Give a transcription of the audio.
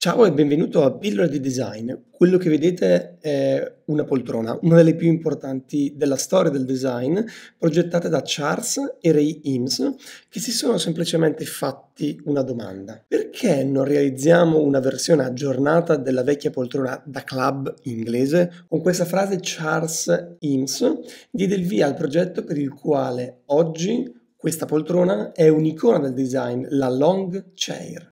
Ciao e benvenuto a Pillola di Design. Quello che vedete è una poltrona, una delle più importanti della storia del design, progettata da Charles e Ray Eames, che si sono semplicemente fatti una domanda. Perché non realizziamo una versione aggiornata della vecchia poltrona da club inglese? Con questa frase Charles Eames diede il via al progetto per il quale oggi questa poltrona è un'icona del design, la long chair.